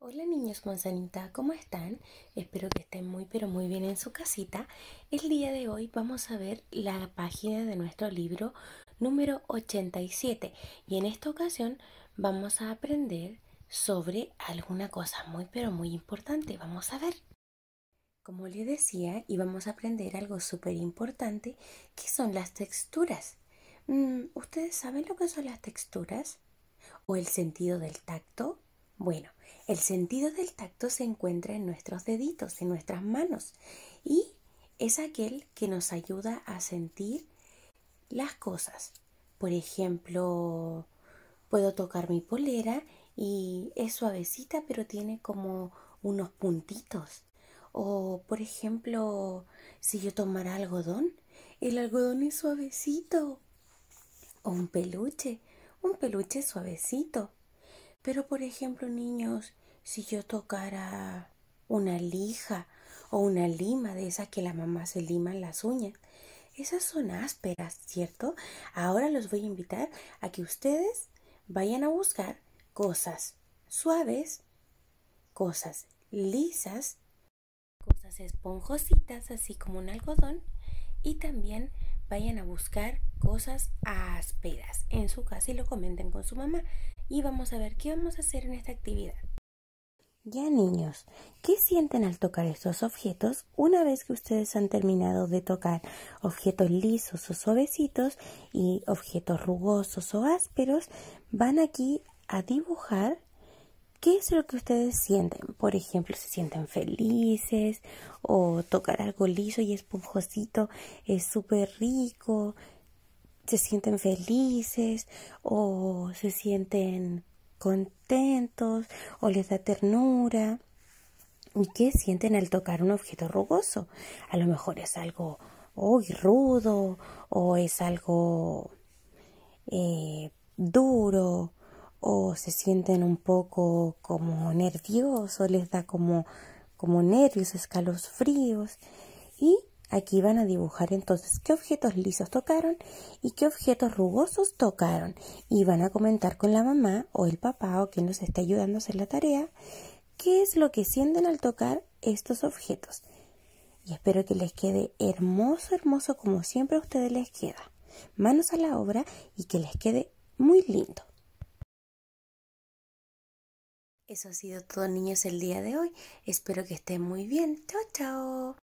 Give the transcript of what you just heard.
Hola niños manzanita, ¿cómo están? Espero que estén muy pero muy bien en su casita. El día de hoy vamos a ver la página de nuestro libro número 87 y en esta ocasión vamos a aprender sobre alguna cosa muy pero muy importante. Vamos a ver. Como les decía, íbamos a aprender algo súper importante que son las texturas. Mm, ¿Ustedes saben lo que son las texturas? ¿O el sentido del tacto? Bueno, el sentido del tacto se encuentra en nuestros deditos, en nuestras manos, y es aquel que nos ayuda a sentir las cosas. Por ejemplo, puedo tocar mi polera y es suavecita pero tiene como unos puntitos. O, por ejemplo, si yo tomara algodón, el algodón es suavecito. O un peluche, un peluche suavecito. Pero, por ejemplo, niños, si yo tocara una lija o una lima de esa que la mamá se lima en las uñas, esas son ásperas, ¿cierto? Ahora los voy a invitar a que ustedes vayan a buscar cosas suaves, cosas lisas, cosas esponjositas, así como un algodón, y también vayan a buscar cosas ásperas en su casa y lo comenten con su mamá. Y vamos a ver qué vamos a hacer en esta actividad. Ya niños, ¿qué sienten al tocar estos objetos una vez que ustedes han terminado de tocar objetos lisos o suavecitos y objetos rugosos o ásperos? Van aquí a dibujar ¿Qué es lo que ustedes sienten? Por ejemplo, se sienten felices o tocar algo liso y esponjosito es súper rico. Se sienten felices o se sienten contentos o les da ternura. ¿Y qué sienten al tocar un objeto rugoso? A lo mejor es algo rudo o es algo eh, duro o se sienten un poco como nerviosos, les da como, como nervios, escalofríos y Aquí van a dibujar entonces qué objetos lisos tocaron y qué objetos rugosos tocaron. Y van a comentar con la mamá o el papá o quien nos está ayudando a hacer la tarea qué es lo que sienten al tocar estos objetos. Y espero que les quede hermoso, hermoso como siempre a ustedes les queda. Manos a la obra y que les quede muy lindo. Eso ha sido todo niños el día de hoy. Espero que estén muy bien. Chao, chao.